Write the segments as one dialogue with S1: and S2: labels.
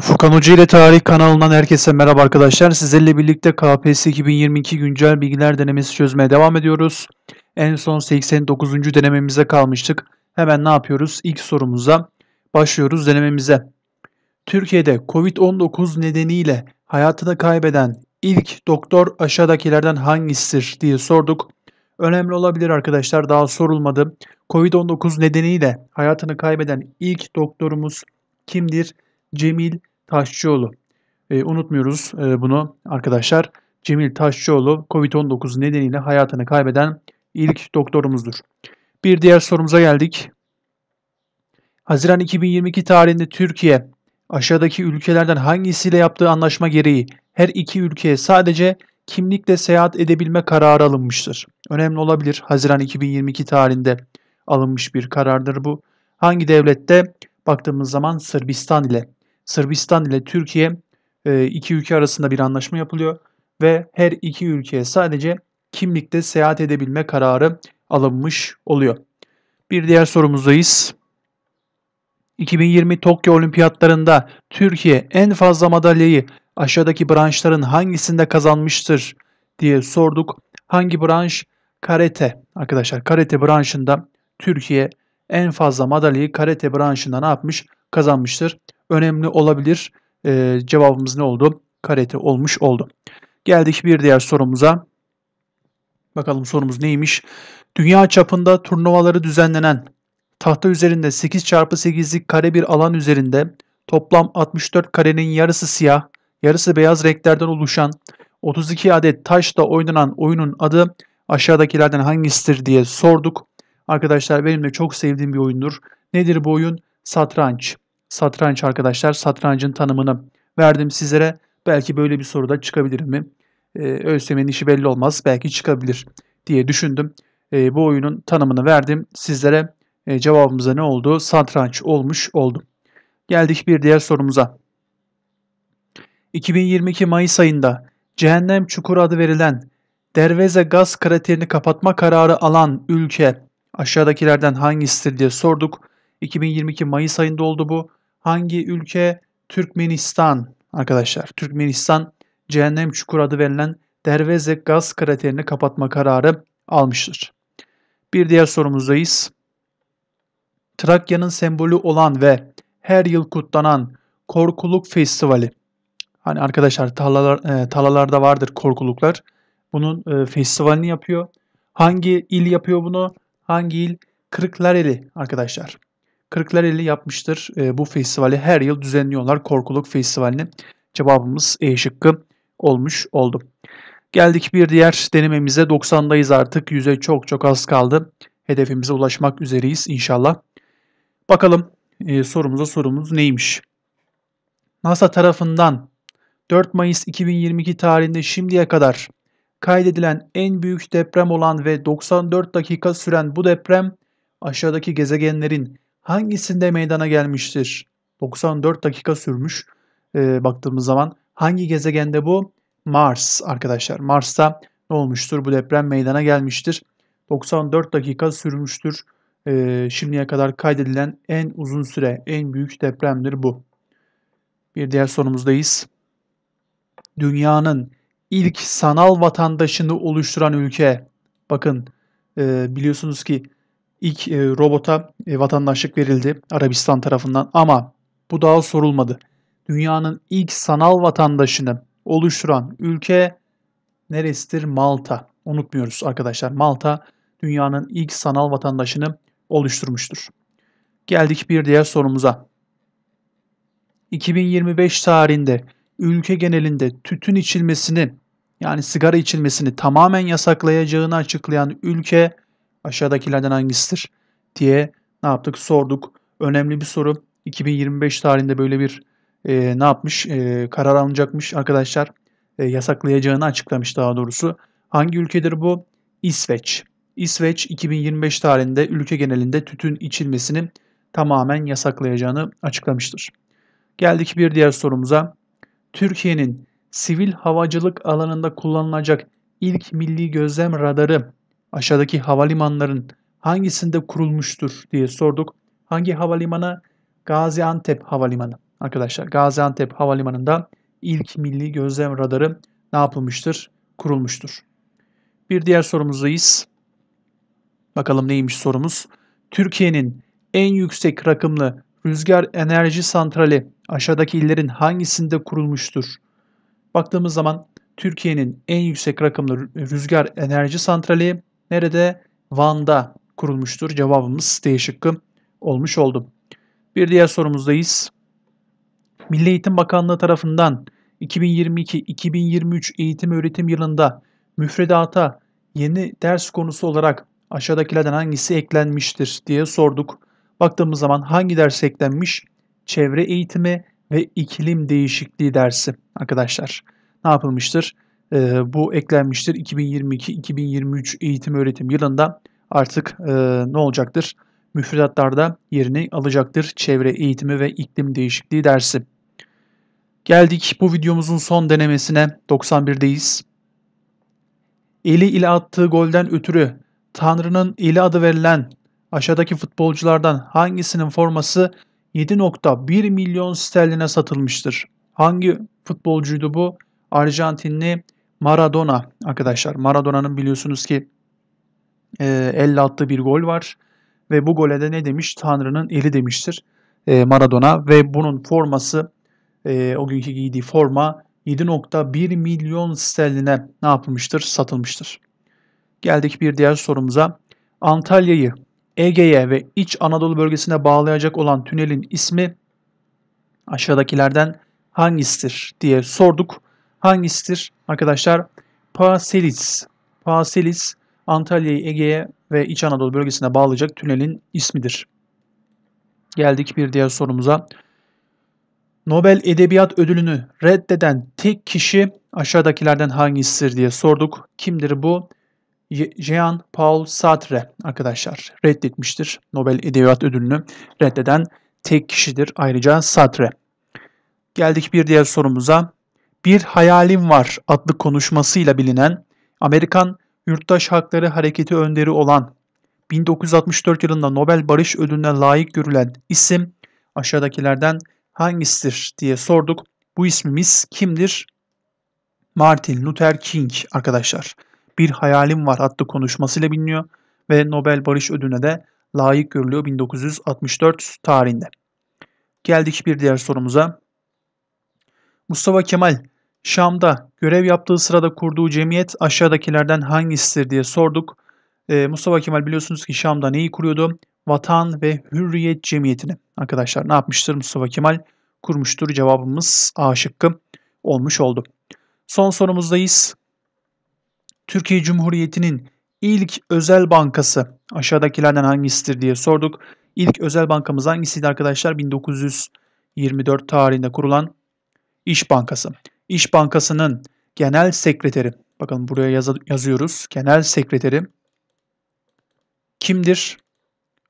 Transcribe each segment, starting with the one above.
S1: Furkan Hoca ile Tarih kanalından herkese merhaba arkadaşlar. Sizlerle birlikte KPSS 2022 güncel bilgiler denemesi çözmeye devam ediyoruz. En son 89. denememize kalmıştık. Hemen ne yapıyoruz? İlk sorumuza başlıyoruz denememize. Türkiye'de Covid-19 nedeniyle hayatını kaybeden ilk doktor aşağıdakilerden hangisidir diye sorduk. Önemli olabilir arkadaşlar daha sorulmadı. Covid-19 nedeniyle hayatını kaybeden ilk doktorumuz kimdir? Cemil Taşçıoğlu. E, unutmuyoruz e, bunu arkadaşlar. Cemil Taşçıoğlu COVID-19 nedeniyle hayatını kaybeden ilk doktorumuzdur. Bir diğer sorumuza geldik. Haziran 2022 tarihinde Türkiye aşağıdaki ülkelerden hangisiyle yaptığı anlaşma gereği her iki ülkeye sadece kimlikle seyahat edebilme kararı alınmıştır. Önemli olabilir. Haziran 2022 tarihinde alınmış bir karardır bu. Hangi devlette? Baktığımız zaman Sırbistan ile Sırbistan ile Türkiye e, iki ülke arasında bir anlaşma yapılıyor ve her iki ülkeye sadece kimlikte seyahat edebilme kararı alınmış oluyor. Bir diğer sorumuzdayız. 2020 Tokyo Olimpiyatlarında Türkiye en fazla madalyayı aşağıdaki branşların hangisinde kazanmıştır diye sorduk. Hangi branş? Karate. Arkadaşlar karate branşında Türkiye en fazla madalyayı karate branşında ne yapmış? Kazanmıştır önemli olabilir. E, cevabımız ne oldu? Karete olmuş oldu. Geldik bir diğer sorumuza. Bakalım sorumuz neymiş? Dünya çapında turnuvaları düzenlenen tahta üzerinde 8x8'lik kare bir alan üzerinde toplam 64 karenin yarısı siyah, yarısı beyaz renklerden oluşan 32 adet taşla oynanan oyunun adı aşağıdakilerden hangisidir diye sorduk. Arkadaşlar benim de çok sevdiğim bir oyundur. Nedir bu oyun? Satranç satranç arkadaşlar. Satrancın tanımını verdim sizlere. Belki böyle bir soruda çıkabilir mi? Ee, ÖSYM'nin işi belli olmaz. Belki çıkabilir diye düşündüm. Ee, bu oyunun tanımını verdim. Sizlere e, cevabımıza ne oldu? Satranç olmuş oldu. Geldik bir diğer sorumuza. 2022 Mayıs ayında Cehennem Çukur adı verilen Derveze gaz kraterini kapatma kararı alan ülke aşağıdakilerden hangisidir diye sorduk. 2022 Mayıs ayında oldu bu. Hangi ülke? Türkmenistan arkadaşlar. Türkmenistan cehennem çukur adı verilen Dervezek gaz kraterini kapatma kararı almıştır. Bir diğer sorumuzdayız. Trakya'nın sembolü olan ve her yıl kutlanan Korkuluk Festivali. Hani arkadaşlar tarlalar, e, tarlalarda vardır korkuluklar. Bunun e, festivalini yapıyor. Hangi il yapıyor bunu? Hangi il? Kırklareli arkadaşlar. Kırklareli yapmıştır. E, bu festivali her yıl düzenliyorlar. Korkuluk Festivali'nin cevabımız E şıkkı olmuş oldu. Geldik bir diğer denememize. 90'dayız artık. 100'e çok çok az kaldı. Hedefimize ulaşmak üzereyiz inşallah. Bakalım e, sorumuza sorumuz neymiş? NASA tarafından 4 Mayıs 2022 tarihinde şimdiye kadar kaydedilen en büyük deprem olan ve 94 dakika süren bu deprem aşağıdaki gezegenlerin hangisinde meydana gelmiştir? 94 dakika sürmüş e, baktığımız zaman. Hangi gezegende bu? Mars arkadaşlar. Mars'ta ne olmuştur? Bu deprem meydana gelmiştir. 94 dakika sürmüştür. E, şimdiye kadar kaydedilen en uzun süre, en büyük depremdir bu. Bir diğer sorumuzdayız. Dünyanın ilk sanal vatandaşını oluşturan ülke. Bakın e, biliyorsunuz ki ilk e, robota e, vatandaşlık verildi Arabistan tarafından ama bu daha sorulmadı. Dünyanın ilk sanal vatandaşını oluşturan ülke neresidir? Malta. Unutmuyoruz arkadaşlar. Malta dünyanın ilk sanal vatandaşını oluşturmuştur. Geldik bir diğer sorumuza. 2025 tarihinde ülke genelinde tütün içilmesini yani sigara içilmesini tamamen yasaklayacağını açıklayan ülke aşağıdakilerden hangisidir diye ne yaptık sorduk. Önemli bir soru. 2025 tarihinde böyle bir e, ne yapmış e, karar alınacakmış arkadaşlar e, yasaklayacağını açıklamış daha doğrusu. Hangi ülkedir bu? İsveç. İsveç 2025 tarihinde ülke genelinde tütün içilmesini tamamen yasaklayacağını açıklamıştır. Geldik bir diğer sorumuza. Türkiye'nin sivil havacılık alanında kullanılacak ilk milli gözlem radarı aşağıdaki havalimanların hangisinde kurulmuştur diye sorduk. Hangi havalimanı? Gaziantep Havalimanı. Arkadaşlar Gaziantep Havalimanı'nda ilk milli gözlem radarı ne yapılmıştır? Kurulmuştur. Bir diğer sorumuzdayız. Bakalım neymiş sorumuz? Türkiye'nin en yüksek rakımlı rüzgar enerji santrali aşağıdaki illerin hangisinde kurulmuştur? Baktığımız zaman Türkiye'nin en yüksek rakımlı rüzgar enerji santrali Nerede? Van'da kurulmuştur. Cevabımız D şıkkı olmuş oldu. Bir diğer sorumuzdayız. Milli Eğitim Bakanlığı tarafından 2022-2023 eğitim öğretim yılında müfredata yeni ders konusu olarak aşağıdakilerden hangisi eklenmiştir diye sorduk. Baktığımız zaman hangi ders eklenmiş? Çevre eğitimi ve iklim değişikliği dersi arkadaşlar. Ne yapılmıştır? e, bu eklenmiştir. 2022-2023 eğitim öğretim yılında artık e, ne olacaktır? Müfredatlarda yerini alacaktır çevre eğitimi ve iklim değişikliği dersi. Geldik bu videomuzun son denemesine 91'deyiz. Eli ile attığı golden ötürü Tanrı'nın eli adı verilen aşağıdaki futbolculardan hangisinin forması 7.1 milyon sterline satılmıştır? Hangi futbolcuydu bu? Arjantinli Maradona arkadaşlar. Maradona'nın biliyorsunuz ki e, elle attığı bir gol var. Ve bu gole de ne demiş? Tanrı'nın eli demiştir e, Maradona. Ve bunun forması e, o günkü giydiği forma 7.1 milyon sterline ne yapılmıştır? Satılmıştır. Geldik bir diğer sorumuza. Antalya'yı Ege'ye ve İç Anadolu bölgesine bağlayacak olan tünelin ismi aşağıdakilerden hangisidir diye sorduk hangisidir? Arkadaşlar Paraselis. Paraselis Antalya'yı Ege'ye ve İç Anadolu bölgesine bağlayacak tünelin ismidir. Geldik bir diğer sorumuza. Nobel Edebiyat Ödülünü reddeden tek kişi aşağıdakilerden hangisidir diye sorduk. Kimdir bu? Jean Paul Sartre arkadaşlar reddetmiştir. Nobel Edebiyat Ödülünü reddeden tek kişidir ayrıca Sartre. Geldik bir diğer sorumuza. Bir Hayalim Var adlı konuşmasıyla bilinen Amerikan Yurttaş Hakları Hareketi önderi olan 1964 yılında Nobel Barış Ödülüne layık görülen isim aşağıdakilerden hangisidir diye sorduk. Bu ismimiz kimdir? Martin Luther King arkadaşlar. Bir Hayalim Var adlı konuşmasıyla biliniyor ve Nobel Barış Ödülüne de layık görülüyor 1964 tarihinde. Geldik bir diğer sorumuza. Mustafa Kemal Şam'da görev yaptığı sırada kurduğu cemiyet aşağıdakilerden hangisidir diye sorduk. Ee, Mustafa Kemal biliyorsunuz ki Şam'da neyi kuruyordu? Vatan ve Hürriyet Cemiyeti'ni. Arkadaşlar ne yapmıştır Mustafa Kemal? Kurmuştur cevabımız A şıkkı olmuş oldu. Son sorumuzdayız. Türkiye Cumhuriyeti'nin ilk özel bankası aşağıdakilerden hangisidir diye sorduk. İlk özel bankamız hangisiydi arkadaşlar? 1924 tarihinde kurulan İş Bankası. İş Bankası'nın genel sekreteri, bakın buraya yaz yazıyoruz. Genel sekreteri kimdir?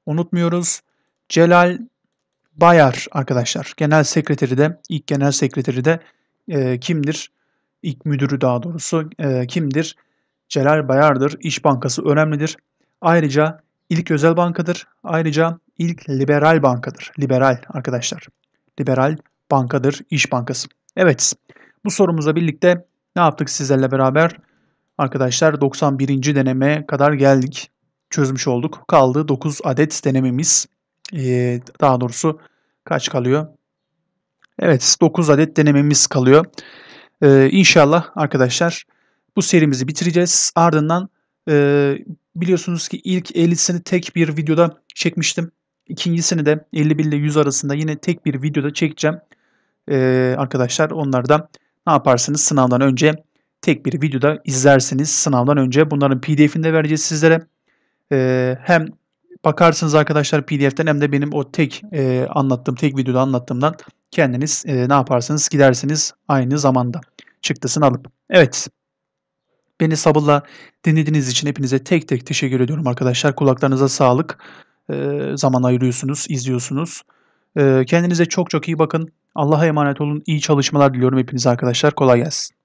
S1: Unutmuyoruz. Celal Bayar arkadaşlar. Genel sekreteri de, ilk genel sekreteri de e, kimdir? İlk müdürü daha doğrusu e, kimdir? Celal Bayar'dır. İş Bankası önemlidir. Ayrıca ilk özel bankadır. Ayrıca ilk liberal bankadır. Liberal arkadaşlar. Liberal bankadır İş Bankası. Evet, bu sorumuza birlikte ne yaptık sizlerle beraber? Arkadaşlar 91. deneme kadar geldik. Çözmüş olduk. Kaldı 9 adet denememiz. Ee, daha doğrusu kaç kalıyor? Evet 9 adet denememiz kalıyor. Ee, inşallah arkadaşlar bu serimizi bitireceğiz. Ardından e, biliyorsunuz ki ilk 50'sini tek bir videoda çekmiştim. İkincisini de 51 ile 100 arasında yine tek bir videoda çekeceğim. Ee, arkadaşlar onlardan ne yaparsınız? Sınavdan önce tek bir videoda izlersiniz. Sınavdan önce bunların pdf'ini de vereceğiz sizlere. Ee, hem bakarsınız arkadaşlar pdf'ten hem de benim o tek e, anlattığım, tek videoda anlattığımdan kendiniz e, ne yaparsınız? Gidersiniz aynı zamanda çıktısını alıp. Evet. Beni sabırla dinlediğiniz için hepinize tek tek teşekkür ediyorum arkadaşlar. Kulaklarınıza sağlık. Ee, zaman ayırıyorsunuz, izliyorsunuz. kendinize çok çok iyi bakın. Allah'a emanet olun. İyi çalışmalar diliyorum hepinize arkadaşlar. Kolay gelsin.